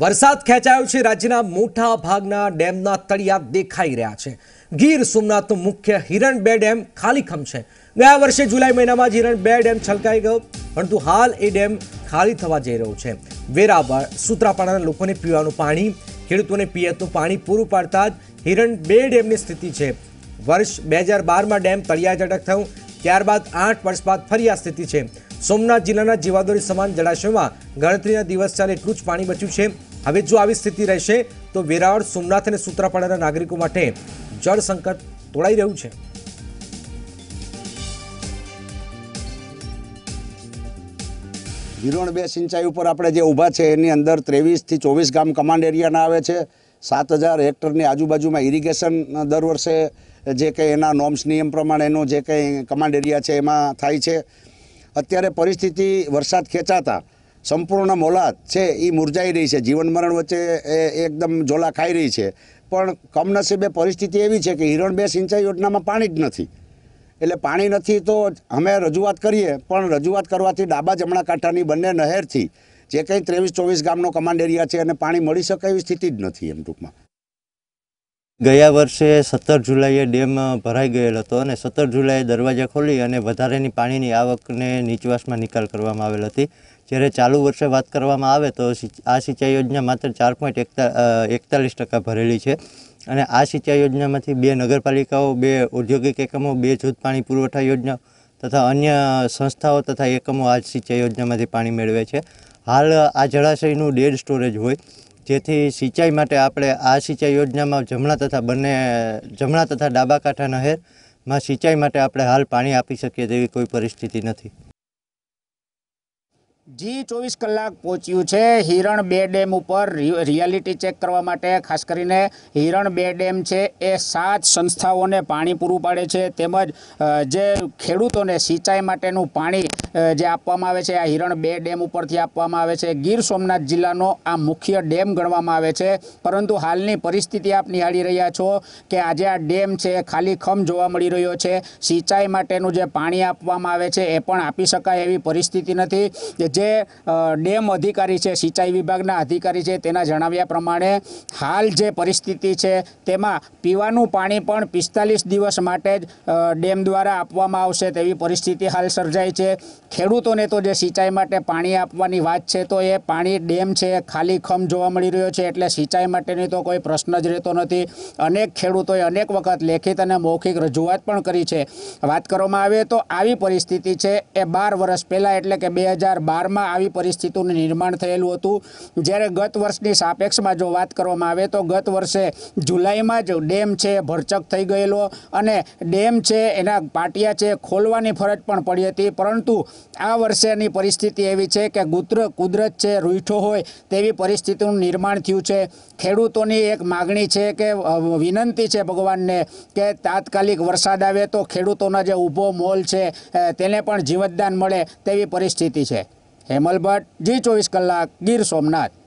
વરસાદ ખેંચાયો છે રાજ્યના મોટા ભાગના ડેમના તળિયા દેખાઈ રહ્યા છે ગીર સોમનાથ મુખ્ય હિરણ બે ડેમ ખાલીખમ છે ગયા વર્ષે જુલાઈ મહિનામાં જ હિરણ બે ડેમ છલકાઈ ગયો પરંતુ હાલ એ ડેમ ખાલી થવા જઈ રહ્યો છે વેરાવળ સુત્રાપાડાના લોકોને પીવાનું પાણી ખેડૂતોને પિયતનું પાણી પૂરું પાડતા જ હિરણ બે ડેમની સ્થિતિ છે વર્ષ બે હજાર બારમાં ડેમ તળિયાઝટક થયું ત્યારબાદ આઠ વર્ષ બાદ ફરી આ સ્થિતિ છે સોમનાથ જિલ્લાના જીવાદોરી સમાન જળાશયમાં ગણતરીના દિવસ ચાલે એટલું જ પાણી બચ્યું છે હવે જો આવી સ્થિતિ રહેશે તો વેરાવળ સોમનાથ અને સૂત્રાપાડાના નાગરિકો માટે જળ સંકટ તોડાઈ રહ્યું છે ધીરોણ બે સિંચાઈ ઉપર આપણે જે ઊભા છે એની અંદર ત્રેવીસથી ચોવીસ ગામ કમાન્ડ એરિયાના આવે છે સાત હજાર હેક્ટરની આજુબાજુમાં ઇરિગેશન દર વર્ષે જે કંઈ એના નોમ્સ નિયમ પ્રમાણેનો જે કંઈ કમાન્ડ એરિયા છે એમાં થાય છે અત્યારે પરિસ્થિતિ વરસાદ ખેંચાતા સંપૂર્ણ મોલાત છે એ મુરઝાઈ રહી છે જીવન મરણ વચ્ચે એ એકદમ ઝોલા ખાઈ રહી છે પણ કમનસીબે પરિસ્થિતિ એવી છે કે હિરણ બે સિંચાઈ યોજનામાં પાણી જ નથી એટલે પાણી નથી તો અમે રજૂઆત કરીએ પણ રજૂઆત કરવાથી ડાબા જમણા કાંઠાની બંને નહેરથી જે કંઈ ત્રેવીસ ચોવીસ ગામનો કમાન્ડ એરિયા છે અને પાણી મળી શકે એવી સ્થિતિ જ નથી એમ ટૂંકમાં ગયા વર્ષે સત્તર જુલાઈએ ડેમ ભરાઈ ગયેલ હતો અને સત્તર જુલાઈએ દરવાજા ખોલી અને વધારેની પાણીની આવકને નીચવાસમાં નિકાલ કરવામાં આવેલ હતી જ્યારે ચાલુ વર્ષે વાત કરવામાં આવે તો આ સિંચાઈ યોજના માત્ર ચાર પોઈન્ટ એકતા એકતાલીસ ટકા ભરેલી છે અને આ સિંચાઈ યોજનામાંથી બે નગરપાલિકાઓ બે ઔદ્યોગિક એકમો બે જૂથ પાણી પુરવઠા યોજના તથા અન્ય સંસ્થાઓ તથા એકમો આ સિંચાઈ યોજનામાંથી પાણી મેળવે છે હાલ આ જળાશયનું ડેડ સ્ટોરેજ હોય જેથી સિંચાઈ માટે આપણે આ સિંચાઈ યોજનામાં જમણા તથા બંને જમણા તથા ડાબા કાંઠા નહેરમાં સિંચાઈ માટે આપણે હાલ પાણી આપી શકીએ તેવી કોઈ પરિસ્થિતિ નથી જી ચોવીસ કલાક પહોંચ્યું છે હિરણ બે ડેમ ઉપર રિયાલિટી ચેક કરવા માટે ખાસ કરીને હિરણ બે ડેમ છે એ સાત સંસ્થાઓને પાણી પૂરું પાડે છે તેમજ જે ખેડૂતોને સિંચાઈ માટેનું પાણી જે આપવામાં આવે છે આ હિરણ બે ડેમ ઉપરથી આપવામાં આવે છે ગીર સોમનાથ જિલ્લાનો આ મુખ્ય ડેમ ગણવામાં આવે છે પરંતુ હાલની પરિસ્થિતિ આપ નિહાળી રહ્યા છો કે આજે આ ડેમ છે ખાલી ખમ જોવા મળી રહ્યો છે સિંચાઈ માટેનું જે પાણી આપવામાં આવે છે એ પણ આપી શકાય એવી પરિસ્થિતિ નથી જે ડેમ અધિકારી છે સિંચાઈ વિભાગના અધિકારી છે તેના જણાવ્યા પ્રમાણે હાલ જે પરિસ્થિતિ છે તેમાં પીવાનું પાણી પણ પિસ્તાલીસ દિવસ માટે જ ડેમ દ્વારા આપવામાં આવશે તેવી પરિસ્થિતિ હાલ સર્જાઈ છે ખેડૂતોને તો જે સિંચાઈ માટે પાણી આપવાની વાત છે તો એ પાણી ડેમ છે ખાલી ખમ જોવા મળી રહ્યો છે એટલે સિંચાઈ માટેની તો કોઈ પ્રશ્ન જ રહેતો નથી અનેક ખેડૂતોએ અનેક વખત લેખિત અને મૌખિક રજૂઆત પણ કરી છે વાત કરવામાં આવે તો આવી પરિસ્થિતિ છે એ બાર વર્ષ પહેલાં એટલે કે બે હજાર બાર ચારમાં આવી પરિસ્થિતિનું નિર્માણ થયેલું હતું જ્યારે ગત વર્ષની સાપેક્ષમાં જો વાત કરવામાં આવે તો ગત વર્ષે જુલાઈમાં જ ડેમ છે ભરચક થઈ ગયેલો અને ડેમ છે એના પાટિયા છે ખોલવાની ફરજ પણ પડી હતી પરંતુ આ વર્ષેની પરિસ્થિતિ એવી છે કે ગુત્ર કુદરત છે રૂઠો હોય તેવી પરિસ્થિતિનું નિર્માણ થયું છે ખેડૂતોની એક માગણી છે કે વિનંતી છે ભગવાનને કે તાત્કાલિક વરસાદ આવે તો ખેડૂતોનો જે ઊભો મોલ છે તેને પણ જીવતદાન મળે તેવી પરિસ્થિતિ છે હેમલ ભટ્ટ જી ચોવીસ કલાક ગીર સોમનાથ